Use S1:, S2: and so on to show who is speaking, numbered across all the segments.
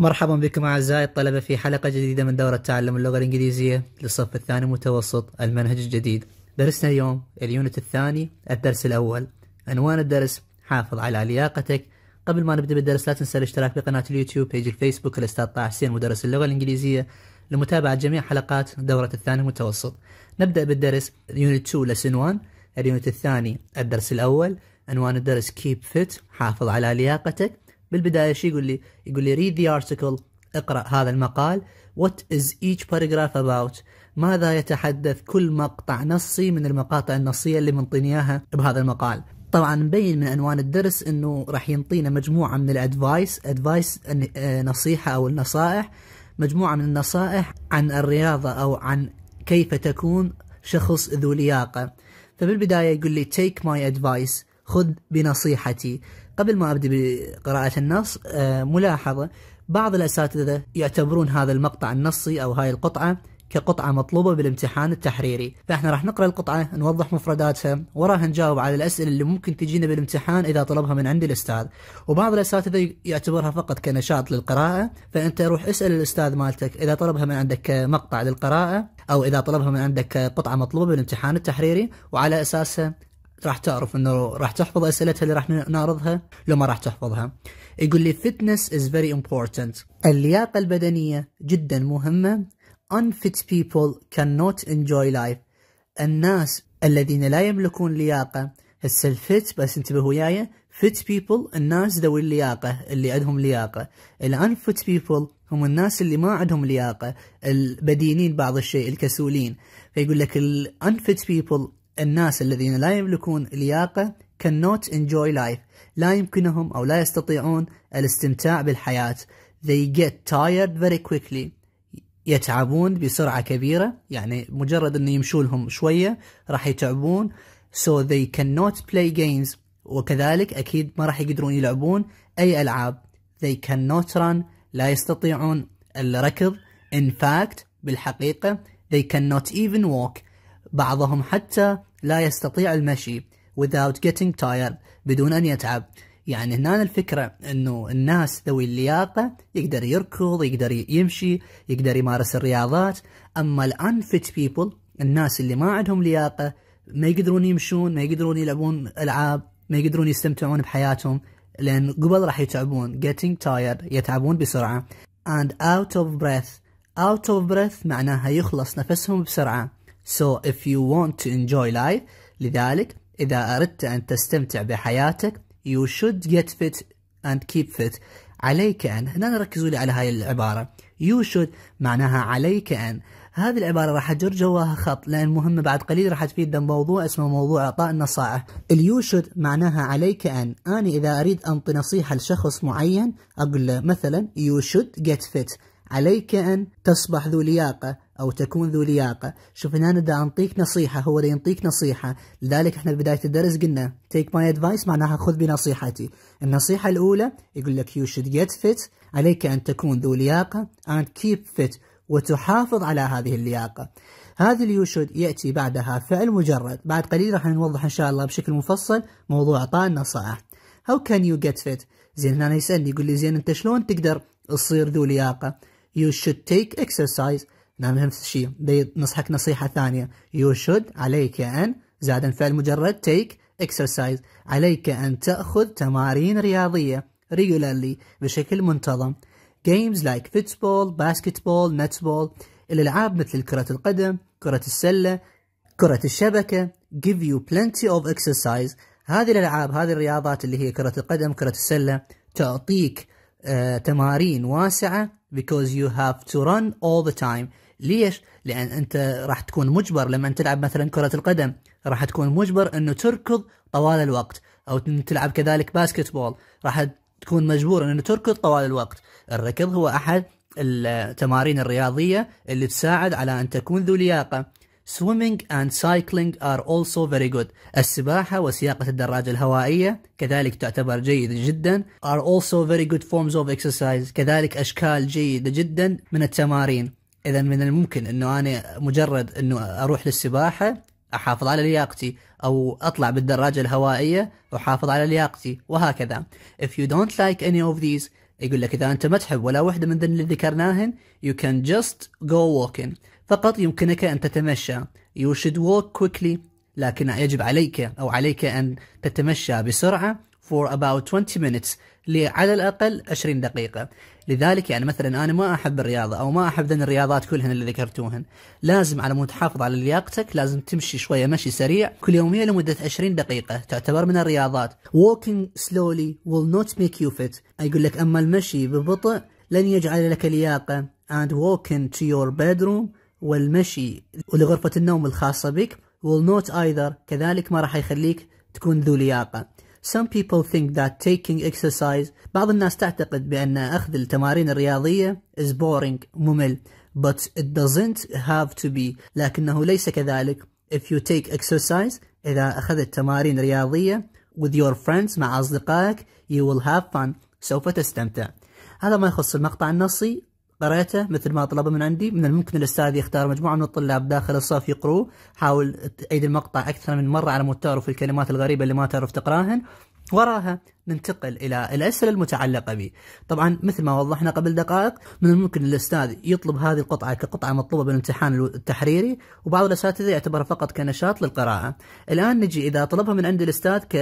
S1: مرحبا بكم أعزائي الطلبة في حلقة جديدة من دورة تعلم اللغة الإنجليزية للصف الثاني متوسط المنهج الجديد درسنا اليوم اليونت الثاني الدرس الأول عنوان الدرس حافظ على لياقتك قبل ما نبدأ بالدرس لا تنسى الاشتراك بقناة اليوتيوب بيج الفيسبوك الأستاذ طه حسين مدرس اللغة الإنجليزية لمتابعة جميع حلقات دورة الثاني متوسط نبدأ بالدرس اليونت 2 لسن 1 اليونت الثاني الدرس الأول عنوان الدرس كيب فيت حافظ على لياقتك بالبدايه شو يقول لي؟ يقول لي read the article اقرا هذا المقال what is each paragraph about ماذا يتحدث كل مقطع نصي من المقاطع النصيه اللي منطيني اياها بهذا المقال طبعا مبين من عنوان الدرس انه راح ينطينا مجموعه من الادفايس ادفايس آه، نصيحه او النصائح مجموعه من النصائح عن الرياضه او عن كيف تكون شخص ذو لياقه فبالبدايه يقول لي take my advice خذ بنصيحتي قبل ما أبدأ بقراءة النص آه، ملاحظة بعض الأساتذة يعتبرون هذا المقطع النصي أو هاي القطعة كقطعة مطلوبة بالامتحان التحريري فإحنا راح نقرأ القطعة نوضح مفرداتها وراها نجاوب على الأسئلة اللي ممكن تجينا بالامتحان إذا طلبها من عند الأستاذ وبعض الأساتذة يعتبرها فقط كنشاط للقراءة فأنت روح اسأل الأستاذ مالتك إذا طلبها من عندك كمقطع للقراءة أو إذا طلبها من عندك كقطعة مطلوبة بالامتحان التحريري وعلى أساسها راح تعرف انه راح تحفظ اسئلتها اللي راح نعرضها لو ما راح تحفظها يقول لي fitness is very important اللياقه البدنيه جدا مهمه unfit people cannot enjoy life الناس الذين لا يملكون لياقه هسه الفت بس انتبهوا وياي فيت بيبل الناس ذوي اللياقه اللي عندهم لياقه unfit بيبل هم الناس اللي ما عندهم لياقه البدينين بعض الشيء الكسولين فيقول لك unfit بيبل الناس الذين لا يملكون لياقة cannot enjoy life لا يمكنهم أو لا يستطيعون الاستمتاع بالحياة they get tired very quickly يتعبون بسرعة كبيرة يعني مجرد أن يمشوا لهم شوية راح يتعبون so they cannot play games وكذلك أكيد ما راح يقدرون يلعبون أي ألعاب they cannot run لا يستطيعون الركض in fact بالحقيقة they cannot even walk بعضهم حتى لا يستطيع المشي without getting tired بدون أن يتعب يعني هنا الفكرة أنه الناس ذوي اللياقة يقدر يركض يقدر يمشي يقدر يمارس الرياضات أما الان unfit people الناس اللي ما عندهم لياقة ما يقدرون يمشون ما يقدرون يلعبون ألعاب ما يقدرون يستمتعون بحياتهم لأن قبل راح يتعبون getting tired يتعبون بسرعة and out of breath out of breath معناها يخلص نفسهم بسرعة So if you want to enjoy life لذلك إذا أردت أن تستمتع بحياتك you should get fit and keep fit عليك أن هنا نركزوا لي على هاي العبارة you should معناها عليك أن هذه العبارة راح أجر جواها خط لأن مهمة بعد قليل راح تفيدنا بموضوع اسمه موضوع إعطاء النصائح اليو should معناها عليك أن أنا إذا أريد أنطي نصيحة لشخص معين أقول له مثلا you should get fit عليك أن تصبح ذو لياقة أو تكون ذو لياقة شوف هنا أنا بدي أعطيك نصيحة هو اللي ينطيك نصيحة لذلك إحنا ببداية الدرس قلنا تيك ماي ادفايس معناها خذ بنصيحتي النصيحة الأولى يقول لك يو شود جيت فيت عليك أن تكون ذو لياقة and keep fit وتحافظ على هذه اللياقة هذه شود يأتي بعدها فعل مجرد بعد قليل راح نوضح إن شاء الله بشكل مفصل موضوع اعطاء النصائح هاو كان يو جيت فيت زين هنا يسألني يقول لي زين أنت شلون تقدر تصير ذو لياقة You should take exercise نعم نفس الشيء نصحك نصيحة ثانية يو شود عليك أن زاد فعل مجرد تيك اكسرسايز عليك أن تأخذ تمارين رياضية regularly بشكل منتظم games like football, basketball, netball الألعاب مثل كرة القدم كرة السلة كرة الشبكة give you plenty of exercise هذه الألعاب هذه الرياضات اللي هي كرة القدم كرة السلة تعطيك آه تمارين واسعة because you have to run all the time ليش؟ لأن أنت راح تكون مجبر لما تلعب مثلا كرة القدم راح تكون مجبر أنه تركض طوال الوقت أو تلعب كذلك باسكتبول راح تكون مجبور أنه تركض طوال الوقت الركض هو أحد التمارين الرياضية اللي تساعد على أن تكون ذو لياقة Swimming and cycling are also very good. السباحة وسياقة الدراجة الهوائية كذلك تعتبر جيدة جدا. Are also very good forms of exercise. كذلك أشكال جيدة جدا من التمارين. اذا من الممكن انه انا مجرد انه اروح للسباحه احافظ على لياقتي او اطلع بالدراجه الهوائيه واحافظ على لياقتي وهكذا. If you don't like any of these يقول لك اذا انت ما تحب ولا واحده من اللي ذكرناهن you can just go walking فقط يمكنك ان تتمشى. You should walk quickly لكن يجب عليك او عليك ان تتمشى بسرعه for about 20 minutes لعلى الاقل 20 دقيقه لذلك يعني مثلا انا ما احب الرياضه او ما احب ذن الرياضات كلهن اللي ذكرتوهن لازم على مود تحافظ على لياقتك لازم تمشي شويه مشي سريع كل يوميه لمده 20 دقيقه تعتبر من الرياضات walking slowly will not make you fit اقول لك اما المشي ببطء لن يجعل لك لياقه and walking to your bedroom والمشي لغرفه النوم الخاصه بك will not either كذلك ما راح يخليك تكون ذو لياقه Some people think that taking exercise بعض الناس تعتقد بأن أخذ التمارين الرياضية is boring ممل but it doesn't have to be لكنه ليس كذلك if you take exercise إذا أخذت تمارين رياضية with your friends مع أصدقائك you will have fun سوف تستمتع هذا ما يخص المقطع النصي قريته مثل ما طلبه من عندي من الممكن الاستاذ يختار مجموعه من الطلاب داخل الصف يقروه حاول تعيد المقطع اكثر من مره على مود تعرف الكلمات الغريبه اللي ما تعرف تقراهن وراها ننتقل الى الاسئله المتعلقه به طبعا مثل ما وضحنا قبل دقائق من الممكن الاستاذ يطلب هذه القطعه كقطعه مطلوبه بالامتحان التحريري وبعض الاساتذه يعتبرها فقط كنشاط للقراءه الان نجي اذا طلبها من عند الاستاذ ك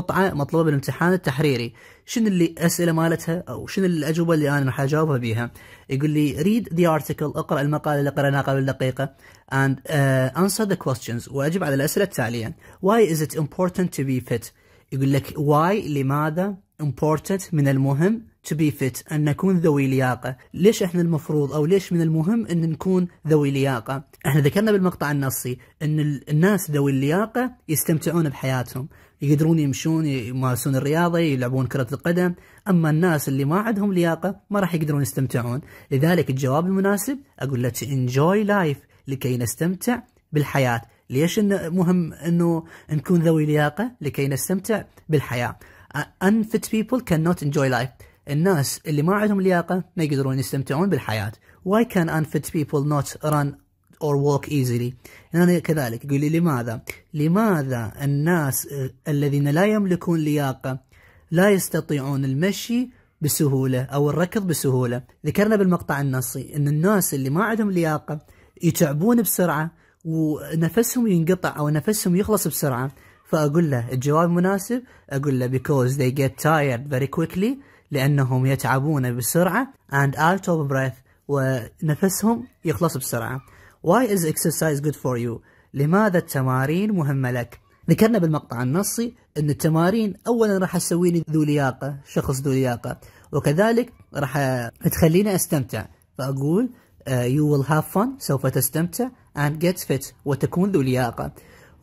S1: قطعه مطلوبه بالامتحان التحريري شنو اللي اسئله مالتها او شنو الاجوبه اللي انا راح اجاوبها بيها يقول لي read the article اقرا المقال اللي قرأناه قبل دقيقه and uh, answer the questions واجب على الاسئله التاليه why is it important to be fit يقول لك why لماذا important من المهم to be fit أن نكون ذوي لياقة ليش إحنا المفروض أو ليش من المهم أن نكون ذوي لياقة احنا ذكرنا بالمقطع النصي ان الناس ذوي اللياقه يستمتعون بحياتهم يقدرون يمشون يمارسون الرياضه يلعبون كره القدم اما الناس اللي ما عندهم لياقه ما راح يقدرون يستمتعون لذلك الجواب المناسب اقول لك انجوي لايف لكي نستمتع بالحياه ليش إن مهم انه نكون ذوي لياقه لكي نستمتع بالحياه unfit people cannot enjoy life الناس اللي ما عندهم لياقه ما يقدرون يستمتعون بالحياه why can unfit people not run or walk easily هنا كذلك يقول لي لماذا لماذا الناس الذين لا يملكون لياقة لا يستطيعون المشي بسهولة أو الركض بسهولة ذكرنا بالمقطع النصي أن الناس اللي ما عندهم لياقة يتعبون بسرعة ونفسهم ينقطع أو نفسهم يخلص بسرعة فأقول له الجواب مناسب أقول له because they get tired very quickly لأنهم يتعبون بسرعة and out of breath ونفسهم يخلص بسرعة Why is exercise good for you? لماذا التمارين مهمة لك؟ ذكرنا بالمقطع النصي أن التمارين أولا راح تسويني ذو لياقة شخص ذو لياقة وكذلك راح تخليني أستمتع فأقول uh, you will have fun سوف تستمتع and get fit وتكون ذو لياقة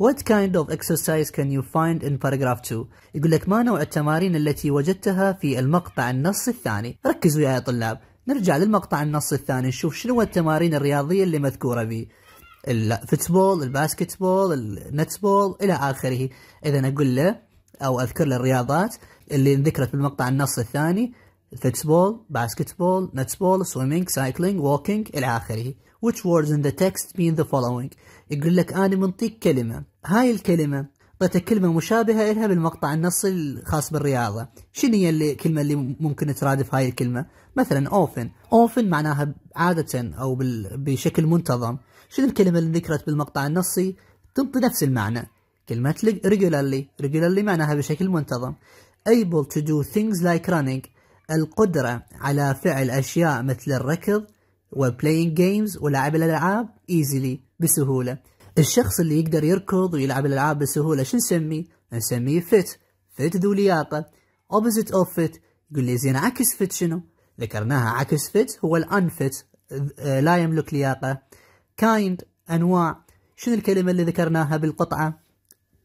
S1: What kind of exercise can you find in paragraph 2؟ يقول لك ما نوع التمارين التي وجدتها في المقطع النص الثاني؟ ركزوا يا طلاب نرجع للمقطع النص الثاني نشوف شنو التمارين الرياضية اللي مذكورة به الفوتبول الباسكتبول النتبول إلى آخره إذا أقول له أو أذكر له الرياضات اللي انذكرت بالمقطع النص الثاني فوتبول باسكتبول نتبول سويمينج سايكلينج ووكينج إلى آخره which words in the text mean the following يقول لك أنا منطيك كلمة هاي الكلمة اعطيتك كلمه مشابهه لها بالمقطع النصي الخاص بالرياضه شنو هي الكلمه اللي ممكن ترادف هاي الكلمه مثلا اوفن اوفن معناها عاده او بشكل منتظم شنو الكلمه اللي ذكرت بالمقطع النصي تنطي نفس المعنى كلمة regularly regularly معناها بشكل منتظم able to do things like running القدرة على فعل أشياء مثل الركض و playing games ولعب الألعاب easily بسهولة الشخص اللي يقدر يركض ويلعب الألعاب بسهولة شو نسميه؟ نسميه فت فت ذو لياقة اوبزيت اوف فت يقول لي زين عكس فت شنو؟ ذكرناها عكس فت هو الانفت آه، لا يملك لياقة كايند أنواع شنو الكلمة اللي ذكرناها بالقطعة؟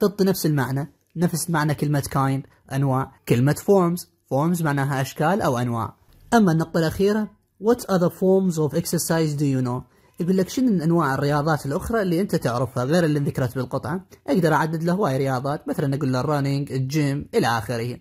S1: تعطي نفس المعنى نفس معنى كلمة كايند أنواع كلمة فورمز فورمز معناها أشكال أو أنواع أما النقطة الأخيرة What other forms of exercise do you know؟ يقول لك شنو من انواع الرياضات الاخرى اللي انت تعرفها غير اللي ذكرت بالقطعه اقدر اعدد له هواي رياضات مثلا اقول له الرننج الجيم الى اخره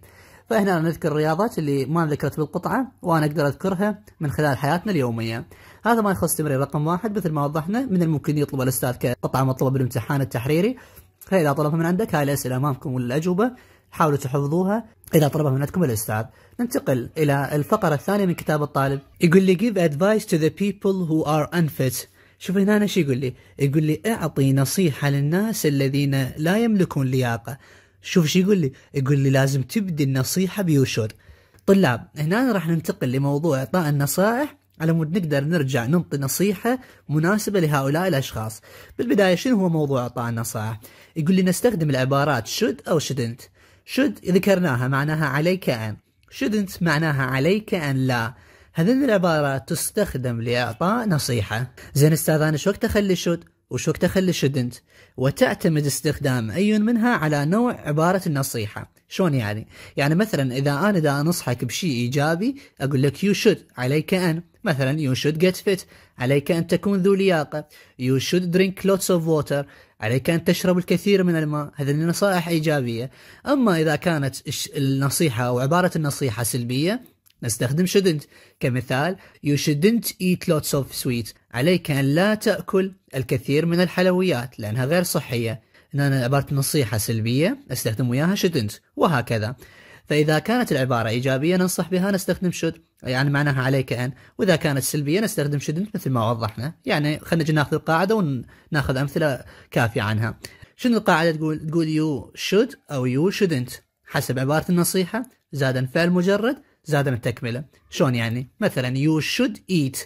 S1: فهنا نذكر الرياضات اللي ما ذكرت بالقطعه وانا اقدر اذكرها من خلال حياتنا اليوميه هذا ما يخص تمرين رقم واحد مثل ما وضحنا من الممكن يطلب الاستاذ كقطعه مطلوبه بالامتحان التحريري فاذا طلبها من عندك هاي الاسئله امامكم والاجوبه حاولوا تحفظوها إذا طلبها منكم الأستاذ ننتقل إلى الفقرة الثانية من كتاب الطالب يقول لي give advice to the people who are unfit شوف هنا أنا شو يقول لي يقول لي أعطي نصيحة للناس الذين لا يملكون لياقة شوف شو يقول لي يقول لي لازم تبدي النصيحة بيوشر طلاب هنا راح ننتقل لموضوع إعطاء النصائح على مود نقدر نرجع نعطي نصيحة مناسبة لهؤلاء الأشخاص بالبداية شنو هو موضوع إعطاء النصائح يقول لي نستخدم العبارات should أو shouldn't should ذكرناها معناها عليك أن shouldn't معناها عليك أن لا هذه العبارات تستخدم لإعطاء نصيحة زين أستاذ أنا شو وقت أخلي should وشو وقت أخلي shouldn't وتعتمد استخدام أي منها على نوع عبارة النصيحة شلون يعني؟ يعني مثلا إذا أنا دا أنصحك بشيء إيجابي أقول لك you should عليك أن مثلا you should get fit عليك أن تكون ذو لياقة You should drink lots of water عليك أن تشرب الكثير من الماء هذه النصائح إيجابية أما إذا كانت النصيحة أو عبارة النصيحة سلبية نستخدم shouldn't كمثال You shouldn't eat lots of sweet عليك أن لا تأكل الكثير من الحلويات لأنها غير صحية إن أنا عبارة نصيحة سلبية أستخدم وياها shouldn't وهكذا فإذا كانت العبارة إيجابية ننصح بها نستخدم should يعني معناها عليك أن وإذا كانت سلبية نستخدم shouldn't مثل ما وضحنا يعني خلينا نجي ناخذ القاعدة وناخذ أمثلة كافية عنها شنو القاعدة تقول تقول you should أو you shouldn't حسب عبارة النصيحة زادا فعل مجرد زادا التكملة شلون يعني مثلا you should eat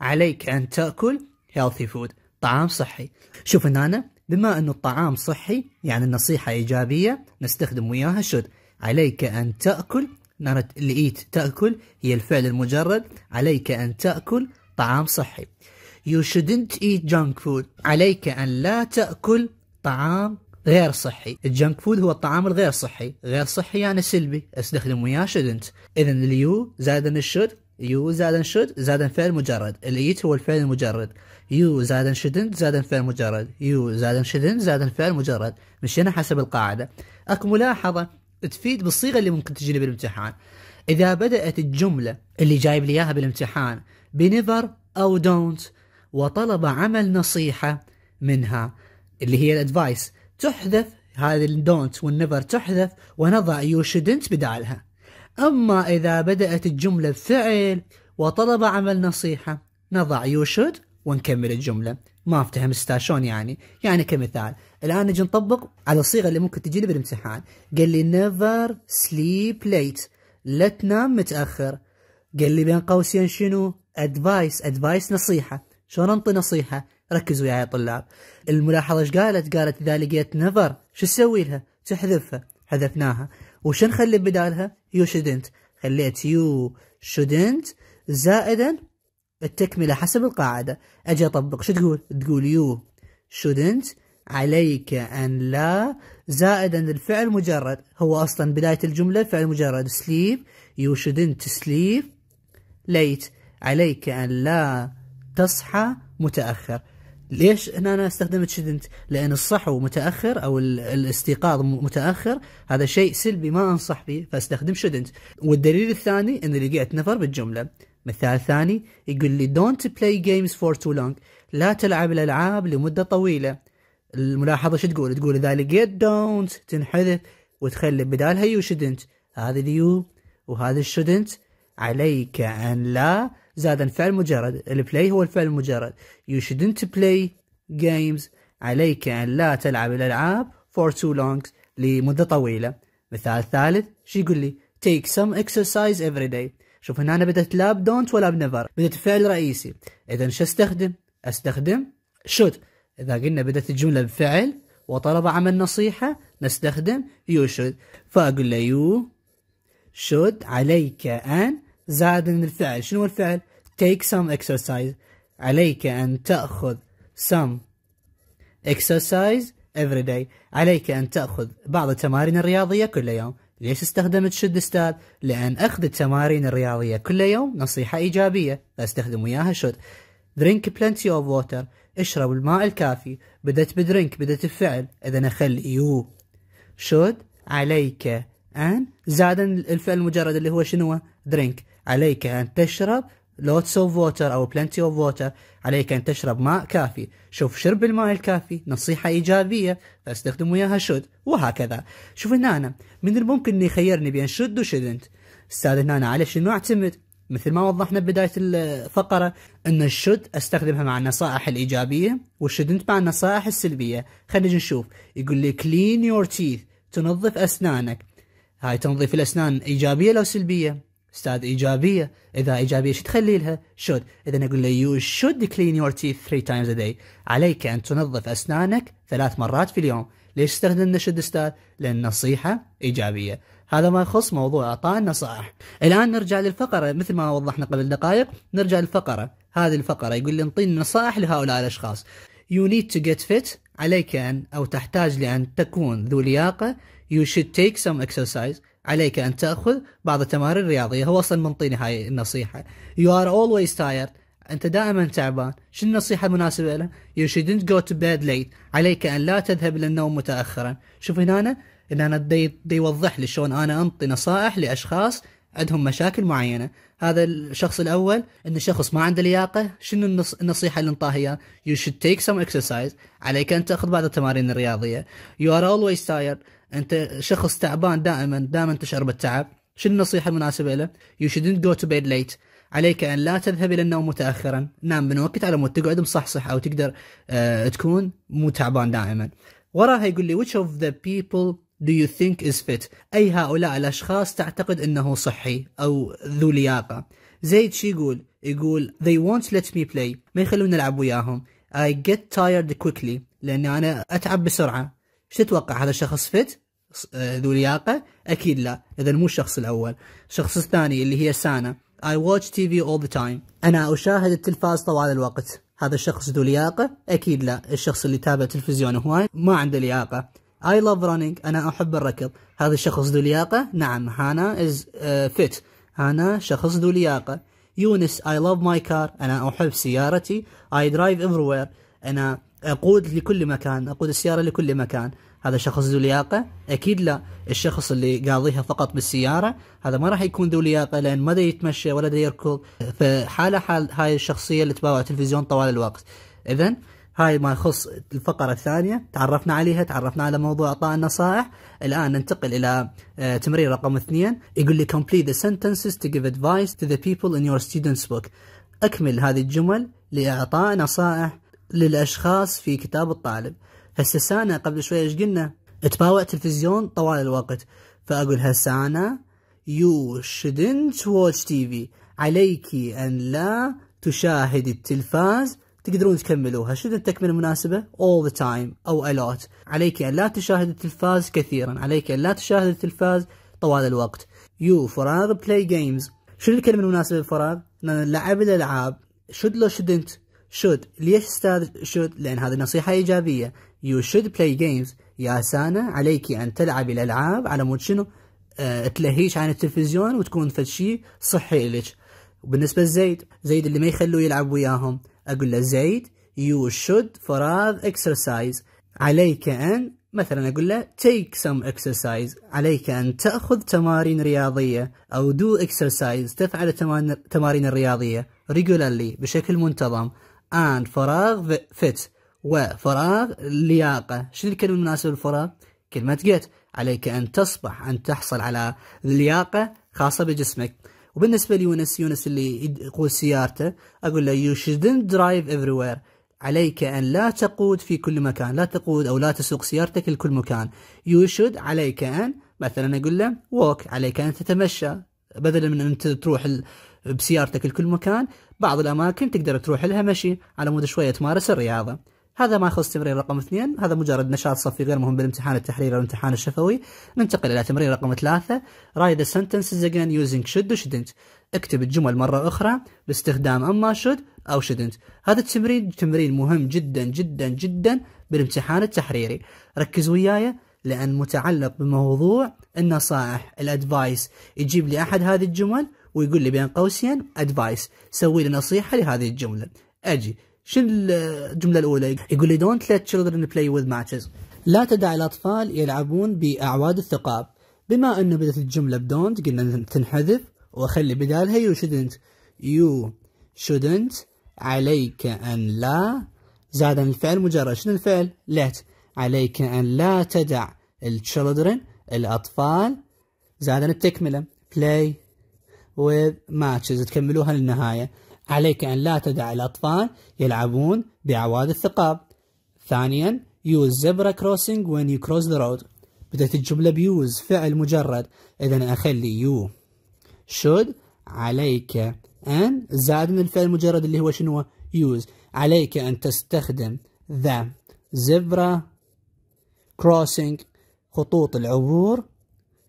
S1: عليك أن تأكل healthy food طعام صحي شوف هنا بما أنه الطعام صحي يعني النصيحة إيجابية نستخدم وياها should عليك أن تأكل نرى لإيت تأكل هي الفعل المجرد عليك أن تأكل طعام صحي You shouldn't eat junk food عليك أن لا تأكل طعام غير صحي الجنك فود هو الطعام الغير صحي غير صحي يعني سلبي استخدم وياه shouldn't إذا اليو زائد الشد يو زائد شد زائد فعل مجرد الإيت هو الفعل المجرد يو زائد شدنت زائد فعل مجرد يو زائد شدنت زائد فعل مجرد مشينا حسب القاعدة أكو ملاحظة تفيد بالصيغه اللي ممكن تجيني بالامتحان اذا بدات الجمله اللي جايب لي اياها بالامتحان بنيفر او دونت وطلب عمل نصيحه منها اللي هي الادفايس تحذف هذه الدونت والنيفر تحذف ونضع يو شودنت بدالها اما اذا بدات الجمله بفعل وطلب عمل نصيحه نضع يو شود ونكمل الجملة ما افتهم استاشون يعني يعني كمثال الآن نجي نطبق على الصيغة اللي ممكن تجيني بالامتحان قال لي never sleep late لا تنام متأخر قال لي بين قوسين شنو ادفايس ادفايس نصيحة شلون انطي نصيحة ركزوا يا طلاب الملاحظة ايش قالت قالت إذا لقيت نفر شو تسوي لها تحذفها حذفناها وش نخلي بدالها يو شودنت خليت يو شودنت زائدا التكملة حسب القاعدة أجي أطبق شو تقول؟ تقول يو shouldn't عليك أن لا زائد أن الفعل مجرد هو أصلا بداية الجملة فعل مجرد sleep you shouldn't sleep late عليك أن لا تصحى متأخر ليش هنا أنا استخدمت shouldn't لأن الصحو متأخر أو الاستيقاظ متأخر هذا شيء سلبي ما أنصح به فاستخدم shouldn't والدليل الثاني أن لقيت نفر بالجملة مثال ثاني يقول لي don't play games for too long لا تلعب الألعاب لمدة طويلة الملاحظة شو تقول تقول إذا لقيت don't تنحذف وتخلي بدالها you shouldn't هذا اليو وهذا shouldn't عليك أن لا زاد فعل مجرد البلاي هو الفعل المجرد you shouldn't play games عليك أن لا تلعب الألعاب for too long لمدة طويلة مثال ثالث شو يقول لي take some exercise every day شوف هنا أنا بدأت لا بدونت ولا بنفر بدأت فعل رئيسي إذا شو استخدم استخدم should إذا قلنا بدأت الجملة بفعل وطلب عمل نصيحة نستخدم you should فأقول له يو should عليك أن زائد الفعل شنو الفعل take some exercise عليك أن تأخذ some exercise every day عليك أن تأخذ بعض التمارين الرياضية كل يوم ليش استخدمت شد استاذ؟ لأن أخذ التمارين الرياضية كل يوم نصيحة إيجابية فاستخدم وياها شد درينك بلنتي أوف ووتر اشرب الماء الكافي بدت بدرينك بدت بفعل إذا أخل يو شد عليك أن زاد الفعل المجرد اللي هو شنو درينك عليك أن تشرب لوتس أوف ووتر أو بلنتي أوف ووتر عليك أن تشرب ماء كافي شوف شرب الماء الكافي نصيحة إيجابية فاستخدم وياها شد وهكذا شوف هنا أنا من الممكن أن يخيرني بين شد وشدنت استاذ هنا أنا على شنو أعتمد مثل ما وضحنا ببداية الفقرة أن الشد أستخدمها مع النصائح الإيجابية والشدنت مع النصائح السلبية خلينا نشوف يقول لي clean your teeth تنظف أسنانك هاي تنظيف الأسنان إيجابية لو سلبية استاذ ايجابيه اذا ايجابيه شو تخلي لها؟ شود اذا اقول له يو شود كلين يور تيث 3 تايمز ا داي عليك ان تنظف اسنانك ثلاث مرات في اليوم ليش استخدمنا شد استاذ؟ لان نصيحه ايجابيه هذا ما يخص موضوع اعطاء النصائح الان نرجع للفقره مثل ما وضحنا قبل دقائق نرجع للفقره هذه الفقره يقول لي انطيني نصائح لهؤلاء الاشخاص يو نيد تو جيت فيت عليك ان او تحتاج لان تكون ذو لياقه يو شود تيك سم اكسرسايز عليك أن تأخذ بعض التمارين الرياضية هو أصلا منطيني هاي النصيحة يو ار اولويز تايرد أنت دائما تعبان شنو النصيحة المناسبة له يو shouldn't جو تو بيد ليت عليك أن لا تذهب للنوم متأخرا شوف هنا أنا إن أنا دي, دي يوضح لي شلون أنا أنطي نصائح لأشخاص عندهم مشاكل معينة هذا الشخص الأول أن الشخص ما عنده لياقة شنو النصيحة اللي انطاه إياه يو شود تيك سم اكسرسايز عليك أن تأخذ بعض التمارين الرياضية يو ار اولويز تايرد انت شخص تعبان دائما دائما تشعر بالتعب شو النصيحه المناسبه له يو شودنت جو تو بيد ليت عليك ان لا تذهب الى النوم متاخرا نام من وقت على مود تقعد مصحصح او تقدر آه تكون مو تعبان دائما وراها يقول لي which of the people do you think is fit اي هؤلاء الاشخاص تعتقد انه صحي او ذو لياقه زيد شي يقول يقول they won't let me play ما يخلوني العب وياهم I get tired quickly لاني انا اتعب بسرعه شو تتوقع هذا الشخص فت آه، ذو لياقه اكيد لا اذا مو الشخص الاول الشخص الثاني اللي هي سانا I watch TV all the time انا اشاهد التلفاز طوال الوقت هذا الشخص ذو لياقه اكيد لا الشخص اللي تابع تلفزيون هواي ما عنده لياقه I love running انا احب الركض هذا الشخص ذو لياقه نعم هانا is آه، fit هانا شخص ذو لياقه يونس I love my car انا احب سيارتي I drive everywhere انا اقود لكل مكان اقود السياره لكل مكان هذا شخص ذو لياقه اكيد لا الشخص اللي قاضيها فقط بالسياره هذا ما راح يكون ذو لياقه لان ما يتمشى ولا يركض فحاله حال هاي الشخصيه اللي تباوع التلفزيون طوال الوقت اذا هاي ما يخص الفقرة الثانية تعرفنا عليها تعرفنا على موضوع أعطاء النصائح الآن ننتقل إلى آه، تمرين رقم اثنين يقول لي complete the sentences to give advice to the people in your students book أكمل هذه الجمل لإعطاء نصائح للأشخاص في كتاب الطالب هسه سانا قبل شوي ايش قلنا تباوع تلفزيون طوال الوقت فاقول هسه انا يو شدنت واتش تي في عليك ان لا تشاهد التلفاز تقدرون تكملوها شنو التكملة المناسبة all the time أو a lot عليك أن لا تشاهد التلفاز كثيرا عليك أن لا تشاهد التلفاز طوال الوقت you فراغ play games شنو الكلمة المناسبة للفراغ نلعب الألعاب should لو shouldn't should ليش استاذ should لأن هذه نصيحة إيجابية يو شود بلاي جيمز يا سانا عليك أن تلعبي الألعاب على مود شنو أه تلهيش عن التلفزيون وتكون فد شيء صحي لك وبالنسبة لزيد زيد اللي ما يخلوه يلعب وياهم أقول له زيد يو شود فراغ اكسرسايز عليك أن مثلا أقول له تيك سم اكسرسايز عليك أن تأخذ تمارين رياضية أو دو اكسرسايز تفعل التمارين الرياضية ريجولارلي بشكل منتظم اند فراغ فيت وفراغ لياقة شنو الكلمة المناسبة للفراغ؟ كلمة جيت عليك أن تصبح أن تحصل على لياقة خاصة بجسمك وبالنسبة ليونس يونس اللي يقود سيارته أقول له you shouldn't drive everywhere عليك أن لا تقود في كل مكان لا تقود أو لا تسوق سيارتك لكل مكان you should عليك أن مثلا أقول له walk عليك أن تتمشى بدلا من أن تروح بسيارتك لكل مكان بعض الأماكن تقدر تروح لها مشي على مود شوية تمارس الرياضة هذا ما يخص تمرين رقم اثنين هذا مجرد نشاط صفي غير مهم بالامتحان التحريري والامتحان الشفوي ننتقل إلى تمرين رقم ثلاثة write the sentences again using should و shouldn't اكتب الجمل مرة أخرى باستخدام أما should أو shouldn't هذا التمرين تمرين مهم جدا جدا جدا بالامتحان التحريري ركز وياي لأن متعلق بموضوع النصائح الأدفايس يجيب لي أحد هذه الجمل ويقول لي بين قوسين أدفايس سوي لي نصيحة لهذه الجملة أجي شنو الجمله الاولى يقول لي دونت ليت children play with matches لا تدع الاطفال يلعبون باعواد الثقاب بما انه بدات الجمله بدونت قلنا تنحذف واخلي بدالها يو شودنت يو شودنت عليك ان لا زاد عن الفعل مجرد شنو الفعل let عليك ان لا تدع الشلدرن الاطفال زاد عن التكمله play with matches تكملوها للنهايه عليك أن لا تدع الأطفال يلعبون بعواد الثقاب ثانيا use zebra crossing when you cross the road بدأت الجملة بيوز فعل مجرد إذا أخلي you should عليك أن زائد من الفعل المجرد اللي هو شنو use عليك أن تستخدم the zebra crossing خطوط العبور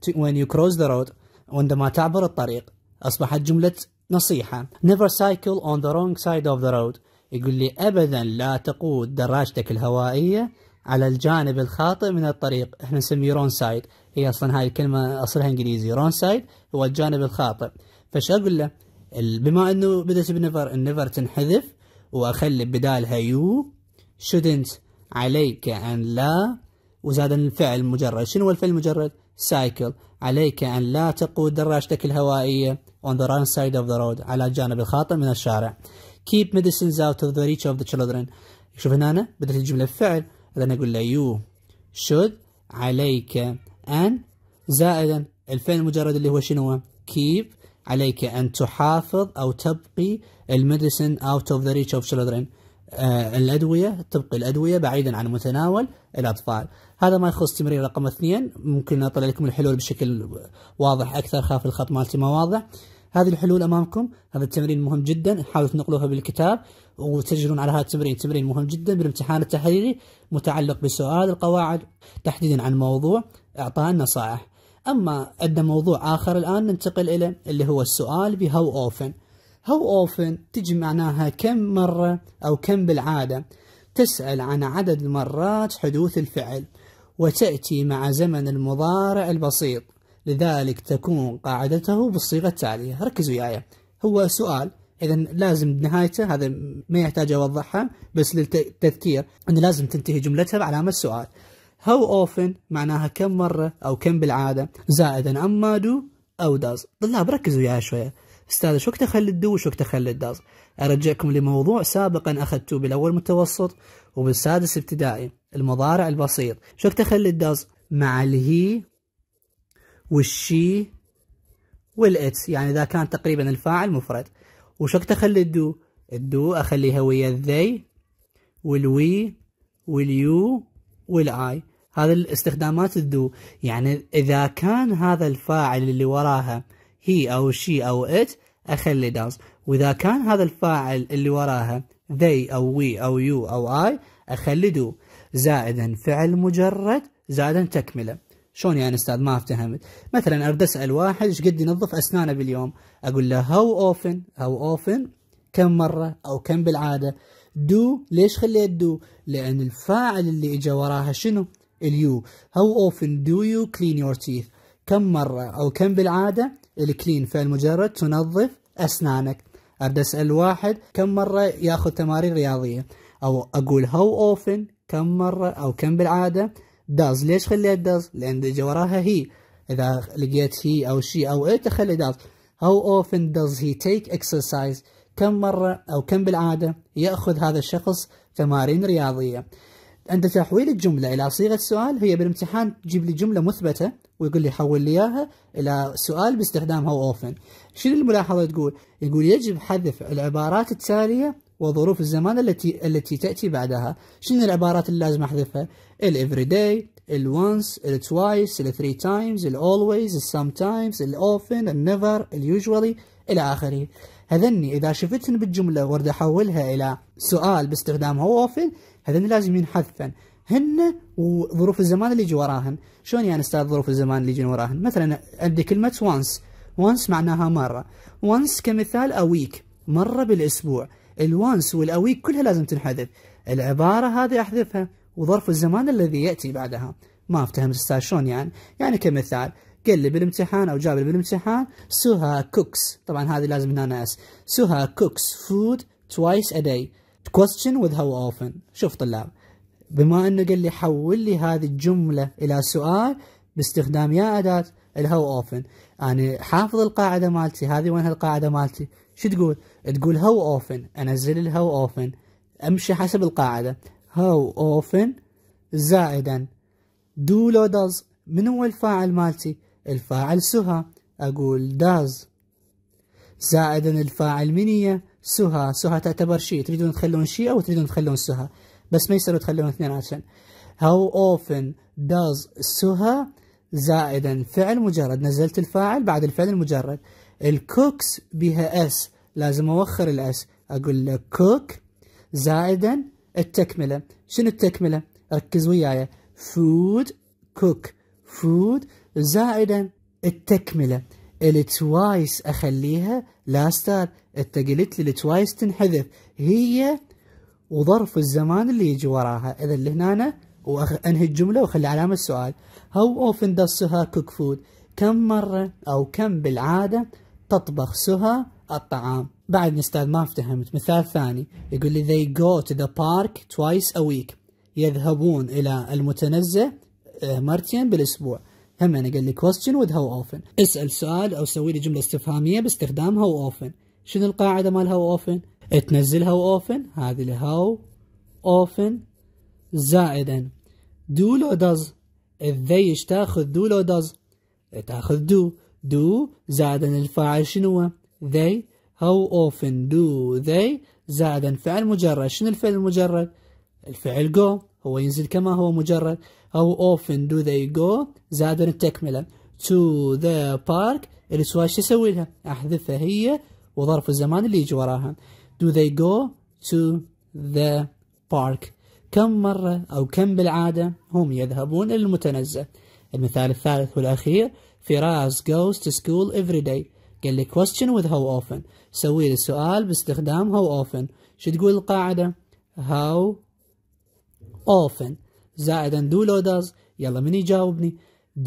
S1: when you cross the road عندما تعبر الطريق أصبحت جملة نصيحة never cycle on the wrong side of the road يقول لي أبدا لا تقود دراجتك الهوائية على الجانب الخاطئ من الطريق احنا نسميه رون سايد هي اصلا هاي الكلمة اصلها انجليزي رون سايد هو الجانب الخاطئ فش اقول له بما انه بدأت بنفر النفر تنحذف واخلي بدالها يو shouldn't عليك ان لا وزاد الفعل مجرد شنو هو الفعل المجرد سايكل عليك ان لا تقود دراجتك الهوائية on the wrong side of the road على الجانب الخاطئ من الشارع keep medicines out of the reach of the children شوف هنا بدأت الجملة بفعل إذا أقول له you should عليك أن زائدا الفعل المجرد اللي هو شنو keep عليك أن تحافظ أو تبقي الميديسن out of the reach of children آه الأدوية تبقي الأدوية بعيدا عن متناول الأطفال هذا ما يخص تمرين رقم اثنين ممكن أطلع لكم الحلول بشكل واضح أكثر خاف الخط مالتي ما واضح هذه الحلول امامكم هذا التمرين مهم جدا حاولوا تنقلوها بالكتاب وتسجلون على هذا التمرين تمرين مهم جدا بالامتحان التحريري متعلق بسؤال القواعد تحديدا عن موضوع اعطاء النصائح اما عندنا موضوع اخر الان ننتقل اليه اللي هو السؤال بهاو اوفن هاو اوفن تجي معناها كم مره او كم بالعاده تسال عن عدد مرات حدوث الفعل وتاتي مع زمن المضارع البسيط لذلك تكون قاعدته بالصيغة التالية ركزوا وياي هو سؤال اذا لازم نهايته هذا ما يحتاج اوضحها بس للتذكير انه لازم تنتهي جملتها بعلامه سؤال هاو often معناها كم مره او كم بالعاده زائدا اما دو او داز طلاب ركزوا وياي شويه استاذ شو اخلي الدو وشو اخلي الداز ارجعكم لموضوع سابقا اخذته بالاول متوسط وبالسادس ابتدائي المضارع البسيط شو اخلي الداز مع الهي والشي والاتس يعني إذا كان تقريبا الفاعل مفرد وش وقت أخلي الدو الدو أخليها ويا الذي والوي واليو والآي هذا الاستخدامات الدو يعني إذا كان هذا الفاعل اللي وراها هي أو شي أو ات أخلي داز وإذا كان هذا الفاعل اللي وراها ذي أو وي أو يو أو اي أخلي دو زائدا فعل مجرد زائدا تكملة شلون يعني استاذ ما افتهمت مثلا ارد اسال واحد ايش قد ينظف اسنانه باليوم اقول له هاو اوفن هاو اوفن كم مره او كم بالعاده دو ليش خليت دو لان الفاعل اللي اجى وراها شنو اليو هاو اوفن دو يو كلين يور تيث كم مره او كم بالعاده الكلين فعل مجرد تنظف اسنانك ارد اسال واحد كم مره ياخذ تمارين رياضيه او اقول هاو اوفن كم مره او كم بالعاده داز ليش خليت داز لان اللي وراها هي اذا لقيت هي او شي او اي تخلي داز how often does he take exercise كم مرة أو كم بالعادة يأخذ هذا الشخص تمارين رياضية عند تحويل الجملة إلى صيغة سؤال هي بالامتحان تجيب لي جملة مثبتة ويقول لي حول لي إياها إلى سؤال باستخدام how often شنو الملاحظة تقول؟ يقول يجب حذف العبارات التالية وظروف الزمان التي التي تاتي بعدها شنو العبارات اللي لازم احذفها الافري داي الونس التوايس الثري تايمز الاولويز السام تايمز الاوفن النيفر اليوجوالي الى اخره هذني اذا شفتهن بالجمله ورد احولها الى سؤال باستخدام هو اوفن هذني لازم ينحذفن هن وظروف الزمان اللي يجي وراهن شلون يعني استاذ ظروف الزمان اللي يجي وراهن مثلا عندي كلمه وانس وانس معناها مره وانس كمثال ا ويك مره بالاسبوع الوانس والاويك كلها لازم تنحذف العباره هذه احذفها وظرف الزمان الذي ياتي بعدها ما افتهم شلون يعني يعني كمثال قال لي بالامتحان او جاب لي بالامتحان سوها كوكس طبعا هذه لازم هنا ناس سوها كوكس فود توايس ا داي كويستشن وذ هاو اوفن شوف طلاب بما انه قال لي حول لي هذه الجمله الى سؤال باستخدام يا اداه الهاو اوفن انا حافظ القاعده مالتي هذه وين القاعده مالتي شو تقول تقول هاو often انزل الهاو often امشي حسب القاعده هاو often زائدا دو لو داز من هو الفاعل مالتي الفاعل سها اقول داز زائدا الفاعل من سها سها تعتبر شيء تريدون تخلون شيء او تريدون تخلون سها بس ما يصيروا تخلون اثنين عشان how often does سها زائدا فعل مجرد نزلت الفاعل بعد الفعل المجرد الكوكس بها اس لازم اوخر الاس اقول له كوك زائدا التكمله شنو التكمله ركز وياي فود كوك فود زائدا التكمله التوايس اخليها لا ستار انت قلت لي التوايس تنحذف هي وظرف الزمان اللي يجي وراها اذا اللي هنا وانهي الجمله واخلي علامه السؤال هاو اوفن داز سها كوك فود كم مره او كم بالعاده تطبخ سها الطعام بعد نستاذ ما افتهمت مثال ثاني يقول لي they go to the park twice a week يذهبون الى المتنزه آه، مرتين بالاسبوع هم انا قال لي question with how often اسال سؤال او سوي لي جمله استفهاميه باستخدام how often شنو القاعده مال how often تنزل how often هذه how often زائدا do لو does if they تاخذ do لو does تاخذ do do زائدا الفاعل شنو هو they how often do they زائدا فعل مجرد شنو الفعل المجرد الفعل go هو ينزل كما هو مجرد how often do they go زائدا التكملة to the park السؤال شو اسوي لها احذفها هي وظرف الزمان اللي يجي وراها do they go to the park كم مرة أو كم بالعادة هم يذهبون للمتنزه المثال الثالث والأخير فراس goes to school every day قال لي question with how often سوي لي السؤال باستخدام how often شو تقول القاعدة how often زائدا do لو does يلا من يجاوبني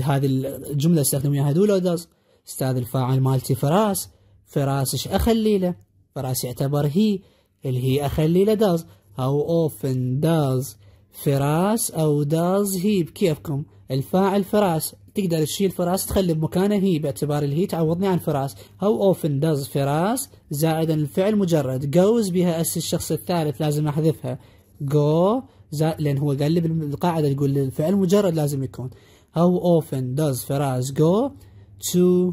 S1: هذه الجملة استخدم اياها do لو does استاذ الفاعل مالتي فراس فراس ايش اخلي له فراس يعتبر هي اللي هي اخلي له does how often does فراس او does هي بكيفكم الفاعل فراس تقدر تشيل فراس تخلي بمكانه هي باعتبار اللي هي تعوضني عن فراس هاو اوفن داز فراس زائدا الفعل مجرد جوز بها اس الشخص الثالث لازم احذفها جو لان هو قال لي بالقاعده تقول الفعل مجرد لازم يكون هاو اوفن داز فراس جو تو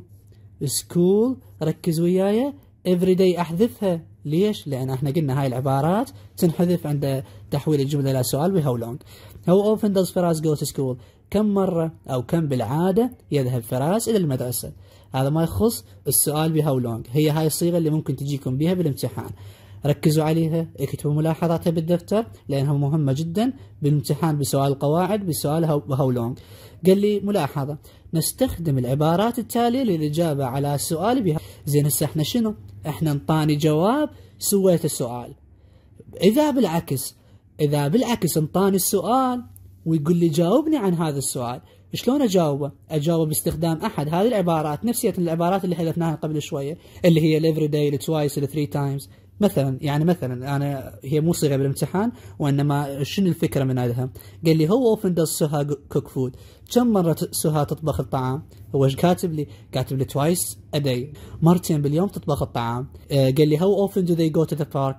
S1: سكول ركز وياي every day احذفها ليش؟ لان احنا قلنا هاي العبارات تنحذف عند تحويل الجمله الى سؤال بهاو لونج هاو اوفن داز فراس جو تو سكول كم مرة أو كم بالعادة يذهب فراس إلى المدرسة هذا ما يخص السؤال بهاو لونج هي هاي الصيغة اللي ممكن تجيكم بها بالامتحان ركزوا عليها اكتبوا ملاحظاتها بالدفتر لأنها مهمة جدا بالامتحان بسؤال القواعد بسؤال هاو لونج قال لي ملاحظة نستخدم العبارات التالية للإجابة على سؤال بها زين هسه احنا شنو احنا انطاني جواب سويت السؤال إذا بالعكس إذا بالعكس انطاني السؤال ويقول لي جاوبني عن هذا السؤال شلون اجاوبه؟ اجاوبه باستخدام احد هذه العبارات نفسيه العبارات اللي حذفناها قبل شويه اللي هي الافري داي التوايس الثري تايمز مثلا يعني مثلا انا هي مو صيغه بالامتحان وانما شنو الفكره من هذا قال لي هو اوفن داز سوها كوك فود كم مره سوها تطبخ الطعام هو ايش كاتب لي كاتب لي توايس اداي مرتين باليوم تطبخ الطعام آه، قال لي هو اوفن دو ذي جو تو ذا بارك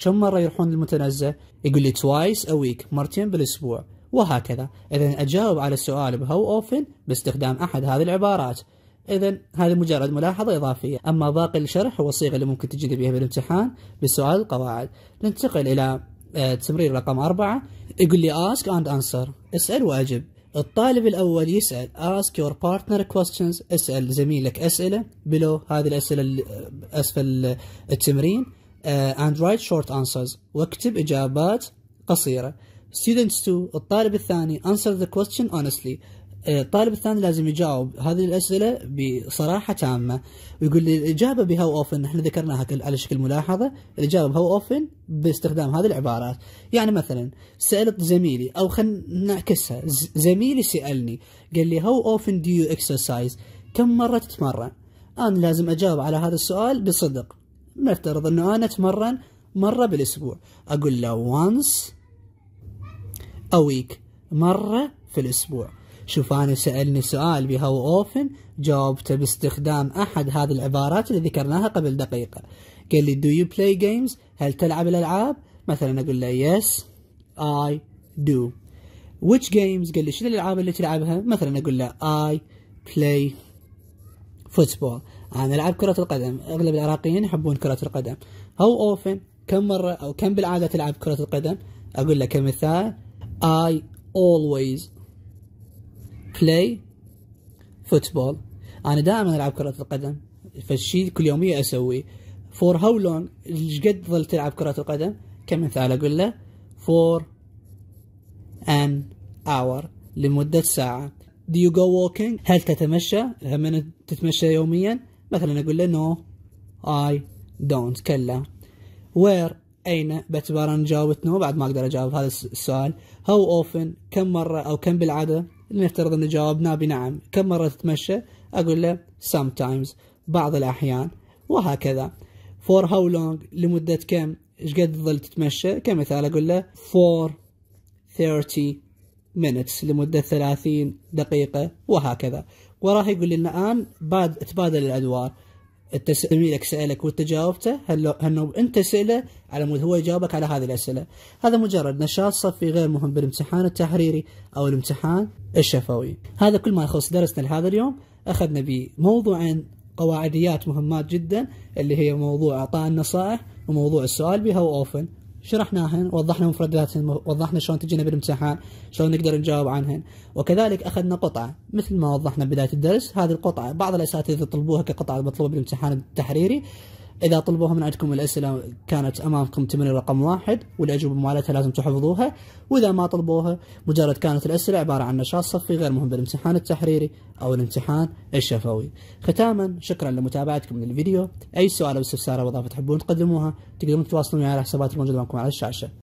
S1: كم مره يروحون المتنزه يقول لي توايس ا ويك مرتين بالاسبوع وهكذا إذا أجاوب على السؤال بهو اوفن باستخدام أحد هذه العبارات إذا هذه مجرد ملاحظة إضافية أما باقي الشرح هو الصيغة اللي ممكن تجد بها بالامتحان بسؤال القواعد ننتقل إلى آه، تمرير رقم أربعة يقول لي ask and answer اسأل وأجب الطالب الأول يسأل ask your partner questions اسأل زميلك أسئلة بلو هذه الأسئلة آه، أسفل التمرين آه، and write short answers واكتب إجابات قصيرة students 2 الطالب الثاني answer the question honestly إيه، الطالب الثاني لازم يجاوب هذه الأسئلة بصراحة تامة ويقول لي الإجابة بهو أوفن احنا ذكرناها على شكل ملاحظة الإجابة بهاو أوفن باستخدام هذه العبارات يعني مثلا سألت زميلي أو خلينا نعكسها زميلي سألني قال لي how أوفن دو يو exercise كم مرة تتمرن أنا لازم أجاوب على هذا السؤال بصدق نفترض أنه أنا أتمرن مرة بالأسبوع أقول له once أويك مرة في الأسبوع شوف أنا سألني سؤال بهو أوفن جاوبته باستخدام أحد هذه العبارات اللي ذكرناها قبل دقيقة قال لي do you play games هل تلعب الألعاب مثلا أقول له yes I do which games قال لي شنو الألعاب اللي تلعبها مثلا أقول له I play football أنا ألعب كرة القدم أغلب العراقيين يحبون كرة القدم هاو أوفن كم مرة أو كم بالعادة تلعب كرة القدم أقول له كمثال I always play football انا دائما العب كره القدم فالشيء كل يوميه اسويه For how long؟ ايش قد ظل تلعب كره القدم كمثال اقول له For an hour لمده ساعه Do you go walking? هل تتمشى؟ من تتمشى يوميا؟ مثلا اقول له no I don't كلا where اين باعتبار انا جاوبتنا بعد ما اقدر اجاوب هذا السؤال هاو اوفن كم مره او كم بالعاده لنفترض ان جاوبنا بنعم كم مره تتمشى اقول له sometimes بعض الاحيان وهكذا for how long لمده كم ايش قد تظل تتمشى كمثال اقول له for 30 minutes لمدة 30 دقيقة وهكذا وراح يقول لنا الآن بعد تبادل الأدوار تسوي سألك وانت جاوبته هل انه انت سأله على مود هو يجاوبك على هذه الاسئله هذا مجرد نشاط صفي غير مهم بالامتحان التحريري او الامتحان الشفوي هذا كل ما يخص درسنا لهذا اليوم اخذنا بموضوعين قواعديات مهمات جدا اللي هي موضوع اعطاء النصائح وموضوع السؤال بها اوفن شرحناهن وضحنا مفرداتهن وضحنا شلون تجينا بالامتحان شلون نقدر نجاوب عنهن وكذلك أخذنا قطعة مثل ما وضحنا بداية الدرس هذه القطعة بعض الأساتذة يطلبوها كقطعة مطلوبة بالامتحان التحريري اذا طلبوها من عندكم الاسئله كانت امامكم تمرين رقم واحد والاجوبه مالتها لازم تحفظوها واذا ما طلبوها مجرد كانت الاسئله عباره عن نشاط صفي غير مهم بالامتحان التحريري او الامتحان الشفوي. ختاما شكرا لمتابعتكم للفيديو، اي سؤال او استفسار او اضافه تحبون تقدموها تقدرون تتواصلون معي على حسابات الموجوده معكم على الشاشه.